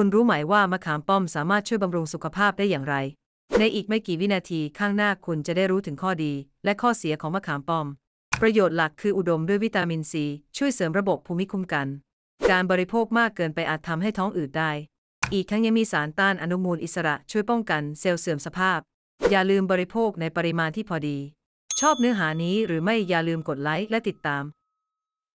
คุณรู้ไหมว่า มะขามป้อมสามารถช่วยบำรุงสุขภาพได้อย่างไร ในอีกไม่กี่วินาทีข้างหน้าคุณจะได้รู้ถึงข้อดี และข้อเสียของมะขามป้อม ประโยชน์หลักคืออุดมด้วยวิตามินซี ช่วยเสริมระบบภูมิคุ้มกัน การบริโภคมากเกินไปอาจทำให้ท้องอืดได้ อีกทั้งยังมีสารต้านอนุมูลอิสระช่วยป้องกันเซลล์เสื่อมสภาพ อย่าลืมบริโภคในปริมาณที่พอดี ชอบเนื้อหานี้หรือไม่อย่าลืมกดไลค์และติดตาม